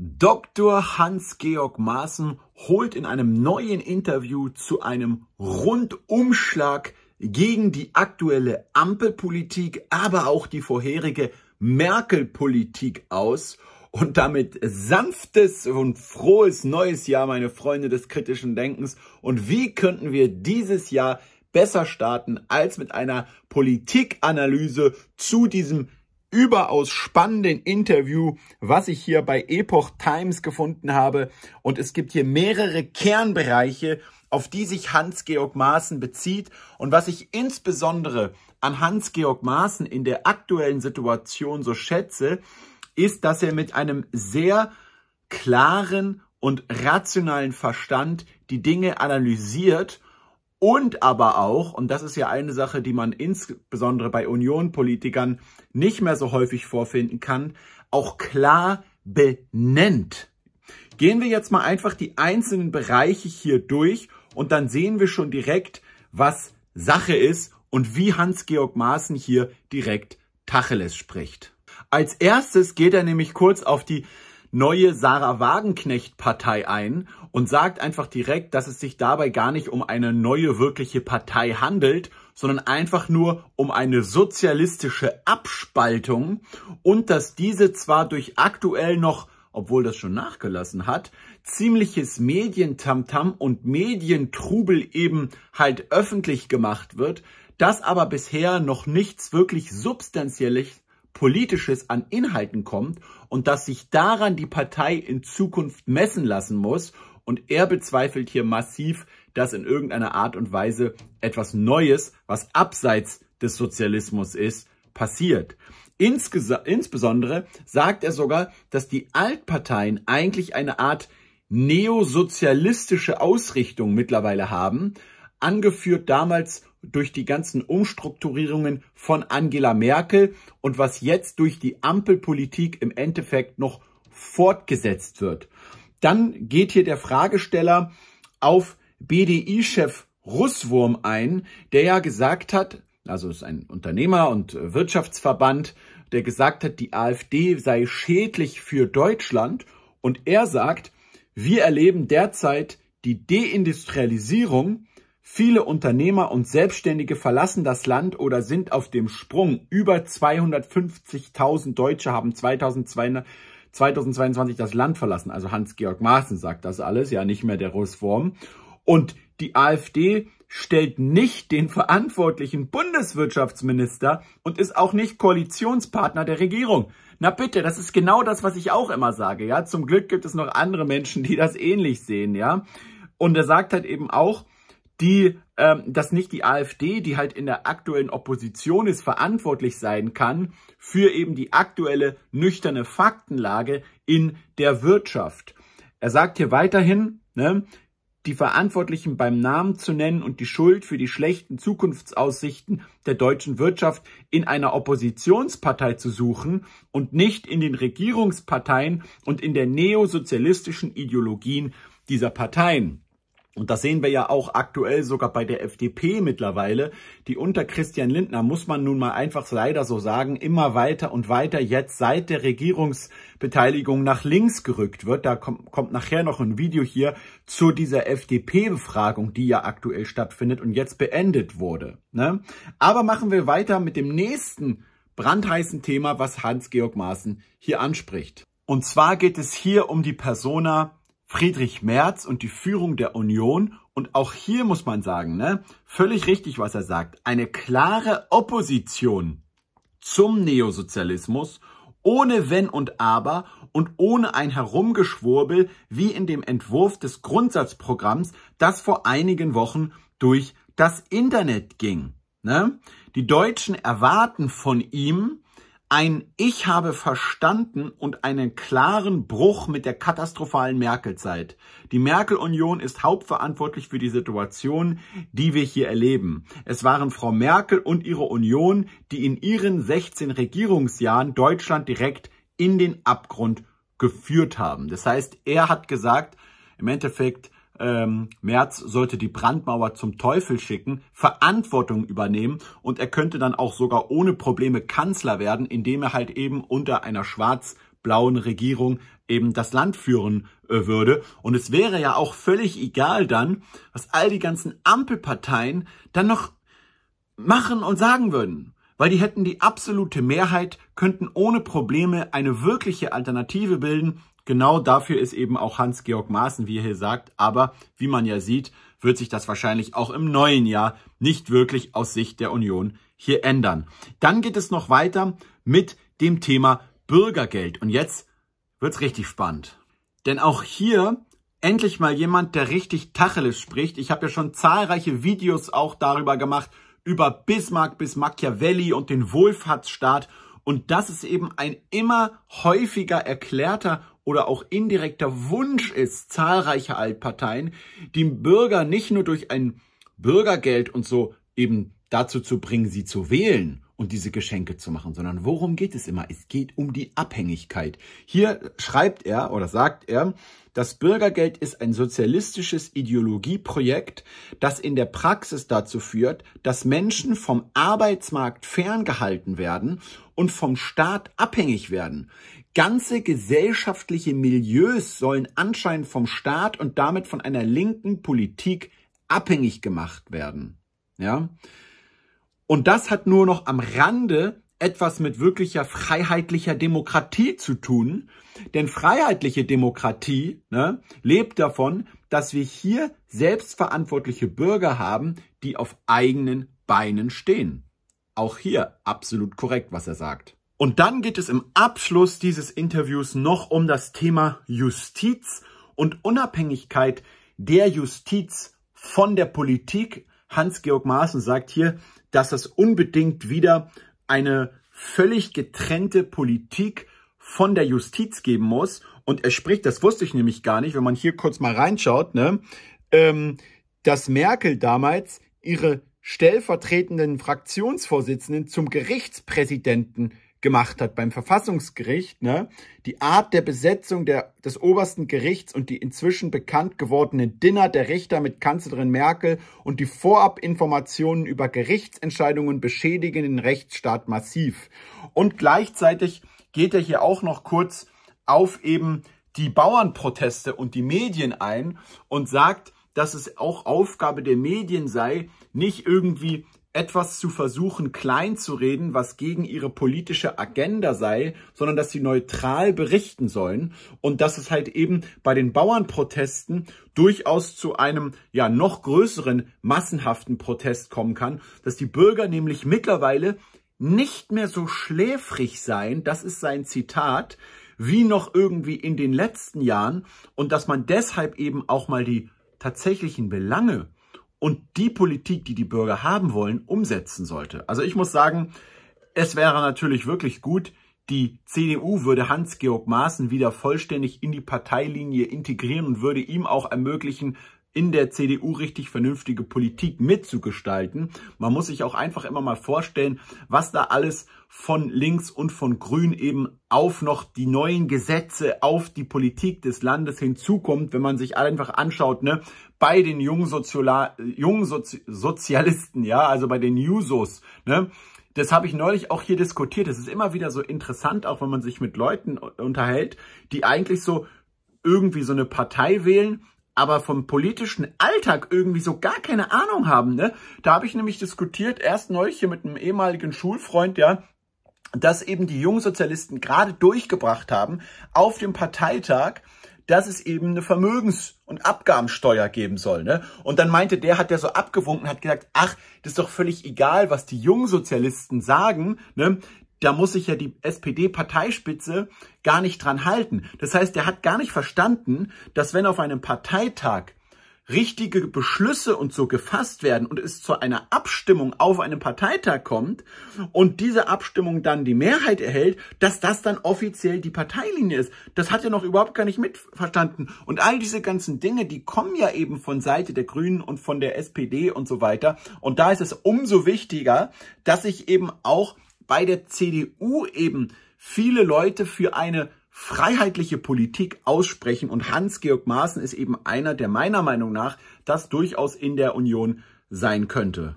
Dr. Hans-Georg Maaßen holt in einem neuen Interview zu einem Rundumschlag gegen die aktuelle Ampelpolitik, aber auch die vorherige Merkel-Politik aus und damit sanftes und frohes neues Jahr, meine Freunde des kritischen Denkens. Und wie könnten wir dieses Jahr besser starten als mit einer Politikanalyse zu diesem überaus spannenden Interview, was ich hier bei Epoch Times gefunden habe. Und es gibt hier mehrere Kernbereiche, auf die sich Hans-Georg Maaßen bezieht. Und was ich insbesondere an Hans-Georg Maaßen in der aktuellen Situation so schätze, ist, dass er mit einem sehr klaren und rationalen Verstand die Dinge analysiert und aber auch, und das ist ja eine Sache, die man insbesondere bei Union-Politikern nicht mehr so häufig vorfinden kann, auch klar benennt. Gehen wir jetzt mal einfach die einzelnen Bereiche hier durch und dann sehen wir schon direkt, was Sache ist und wie Hans-Georg Maaßen hier direkt Tacheles spricht. Als erstes geht er nämlich kurz auf die neue Sarah Wagenknecht-Partei ein und sagt einfach direkt, dass es sich dabei gar nicht um eine neue wirkliche Partei handelt, sondern einfach nur um eine sozialistische Abspaltung und dass diese zwar durch aktuell noch obwohl das schon nachgelassen hat, ziemliches Medientamtam und Medientrubel eben halt öffentlich gemacht wird, dass aber bisher noch nichts wirklich Substanzielles Politisches an Inhalten kommt und dass sich daran die Partei in Zukunft messen lassen muss. Und er bezweifelt hier massiv, dass in irgendeiner Art und Weise etwas Neues, was abseits des Sozialismus ist, passiert. Insgesa insbesondere sagt er sogar, dass die Altparteien eigentlich eine Art neosozialistische Ausrichtung mittlerweile haben, angeführt damals durch die ganzen Umstrukturierungen von Angela Merkel und was jetzt durch die Ampelpolitik im Endeffekt noch fortgesetzt wird. Dann geht hier der Fragesteller auf BDI-Chef Russwurm ein, der ja gesagt hat, also ist ein Unternehmer und Wirtschaftsverband, der gesagt hat, die AfD sei schädlich für Deutschland. Und er sagt, wir erleben derzeit die Deindustrialisierung Viele Unternehmer und Selbstständige verlassen das Land oder sind auf dem Sprung. Über 250.000 Deutsche haben 2022 das Land verlassen. Also Hans-Georg Maaßen sagt das alles, ja nicht mehr der Russwurm. Und die AfD stellt nicht den verantwortlichen Bundeswirtschaftsminister und ist auch nicht Koalitionspartner der Regierung. Na bitte, das ist genau das, was ich auch immer sage, ja. Zum Glück gibt es noch andere Menschen, die das ähnlich sehen, ja. Und er sagt halt eben auch, die, ähm, dass nicht die AfD, die halt in der aktuellen Opposition ist, verantwortlich sein kann für eben die aktuelle nüchterne Faktenlage in der Wirtschaft. Er sagt hier weiterhin, ne, die Verantwortlichen beim Namen zu nennen und die Schuld für die schlechten Zukunftsaussichten der deutschen Wirtschaft in einer Oppositionspartei zu suchen und nicht in den Regierungsparteien und in der neosozialistischen Ideologien dieser Parteien. Und das sehen wir ja auch aktuell sogar bei der FDP mittlerweile, die unter Christian Lindner, muss man nun mal einfach leider so sagen, immer weiter und weiter jetzt seit der Regierungsbeteiligung nach links gerückt wird. Da kommt, kommt nachher noch ein Video hier zu dieser FDP-Befragung, die ja aktuell stattfindet und jetzt beendet wurde. Ne? Aber machen wir weiter mit dem nächsten brandheißen Thema, was Hans-Georg Maaßen hier anspricht. Und zwar geht es hier um die Persona Friedrich Merz und die Führung der Union. Und auch hier muss man sagen, ne, völlig richtig, was er sagt. Eine klare Opposition zum Neosozialismus ohne Wenn und Aber und ohne ein Herumgeschwurbel wie in dem Entwurf des Grundsatzprogramms, das vor einigen Wochen durch das Internet ging. Ne? Die Deutschen erwarten von ihm, ein Ich habe verstanden und einen klaren Bruch mit der katastrophalen Merkel-Zeit. Die Merkel-Union ist hauptverantwortlich für die Situation, die wir hier erleben. Es waren Frau Merkel und ihre Union, die in ihren 16 Regierungsjahren Deutschland direkt in den Abgrund geführt haben. Das heißt, er hat gesagt, im Endeffekt, ähm, Merz sollte die Brandmauer zum Teufel schicken, Verantwortung übernehmen und er könnte dann auch sogar ohne Probleme Kanzler werden, indem er halt eben unter einer schwarz-blauen Regierung eben das Land führen äh, würde. Und es wäre ja auch völlig egal dann, was all die ganzen Ampelparteien dann noch machen und sagen würden weil die hätten die absolute Mehrheit, könnten ohne Probleme eine wirkliche Alternative bilden Genau dafür ist eben auch Hans-Georg Maaßen, wie er hier sagt. Aber wie man ja sieht, wird sich das wahrscheinlich auch im neuen Jahr nicht wirklich aus Sicht der Union hier ändern. Dann geht es noch weiter mit dem Thema Bürgergeld. Und jetzt wird's richtig spannend. Denn auch hier endlich mal jemand, der richtig Tacheles spricht. Ich habe ja schon zahlreiche Videos auch darüber gemacht, über Bismarck bis Machiavelli und den Wohlfahrtsstaat. Und das ist eben ein immer häufiger erklärter oder auch indirekter Wunsch ist zahlreicher Altparteien, die Bürger nicht nur durch ein Bürgergeld und so eben dazu zu bringen, sie zu wählen und diese Geschenke zu machen, sondern worum geht es immer? Es geht um die Abhängigkeit. Hier schreibt er oder sagt er, das Bürgergeld ist ein sozialistisches Ideologieprojekt, das in der Praxis dazu führt, dass Menschen vom Arbeitsmarkt ferngehalten werden und vom Staat abhängig werden. Ganze gesellschaftliche Milieus sollen anscheinend vom Staat und damit von einer linken Politik abhängig gemacht werden. Ja? Und das hat nur noch am Rande etwas mit wirklicher freiheitlicher Demokratie zu tun. Denn freiheitliche Demokratie ne, lebt davon, dass wir hier selbstverantwortliche Bürger haben, die auf eigenen Beinen stehen. Auch hier absolut korrekt, was er sagt. Und dann geht es im Abschluss dieses Interviews noch um das Thema Justiz und Unabhängigkeit der Justiz von der Politik Hans-Georg Maaßen sagt hier, dass das unbedingt wieder eine völlig getrennte Politik von der Justiz geben muss. Und er spricht, das wusste ich nämlich gar nicht, wenn man hier kurz mal reinschaut, ne, ähm, dass Merkel damals ihre stellvertretenden Fraktionsvorsitzenden zum Gerichtspräsidenten gemacht hat beim Verfassungsgericht, ne, die Art der Besetzung der, des obersten Gerichts und die inzwischen bekannt gewordenen Dinner der Richter mit Kanzlerin Merkel und die Vorabinformationen über Gerichtsentscheidungen beschädigen den Rechtsstaat massiv. Und gleichzeitig geht er hier auch noch kurz auf eben die Bauernproteste und die Medien ein und sagt, dass es auch Aufgabe der Medien sei, nicht irgendwie etwas zu versuchen, klein zu reden, was gegen ihre politische Agenda sei, sondern dass sie neutral berichten sollen und dass es halt eben bei den Bauernprotesten durchaus zu einem ja noch größeren massenhaften Protest kommen kann, dass die Bürger nämlich mittlerweile nicht mehr so schläfrig seien, das ist sein Zitat, wie noch irgendwie in den letzten Jahren und dass man deshalb eben auch mal die tatsächlichen Belange und die Politik, die die Bürger haben wollen, umsetzen sollte. Also ich muss sagen, es wäre natürlich wirklich gut, die CDU würde Hans-Georg Maaßen wieder vollständig in die Parteilinie integrieren und würde ihm auch ermöglichen, in der CDU richtig vernünftige Politik mitzugestalten. Man muss sich auch einfach immer mal vorstellen, was da alles von links und von grün eben auf noch die neuen Gesetze auf die Politik des Landes hinzukommt, wenn man sich einfach anschaut, ne, bei den Jungsozialisten, ja, also bei den Jusos, ne? Das habe ich neulich auch hier diskutiert. Es ist immer wieder so interessant, auch wenn man sich mit Leuten unterhält, die eigentlich so irgendwie so eine Partei wählen, aber vom politischen Alltag irgendwie so gar keine Ahnung haben. Ne? Da habe ich nämlich diskutiert, erst neulich hier mit einem ehemaligen Schulfreund, ja, dass eben die Jungsozialisten gerade durchgebracht haben auf dem Parteitag, dass es eben eine Vermögens- und Abgabensteuer geben soll. Ne? Und dann meinte der, hat der so abgewunken, hat gesagt, ach, das ist doch völlig egal, was die Jungsozialisten sagen. Ne? Da muss sich ja die SPD-Parteispitze gar nicht dran halten. Das heißt, der hat gar nicht verstanden, dass wenn auf einem Parteitag richtige Beschlüsse und so gefasst werden und es zu einer Abstimmung auf einem Parteitag kommt und diese Abstimmung dann die Mehrheit erhält, dass das dann offiziell die Parteilinie ist. Das hat er noch überhaupt gar nicht mitverstanden. Und all diese ganzen Dinge, die kommen ja eben von Seite der Grünen und von der SPD und so weiter. Und da ist es umso wichtiger, dass sich eben auch bei der CDU eben viele Leute für eine freiheitliche Politik aussprechen. Und Hans-Georg Maaßen ist eben einer, der meiner Meinung nach das durchaus in der Union sein könnte.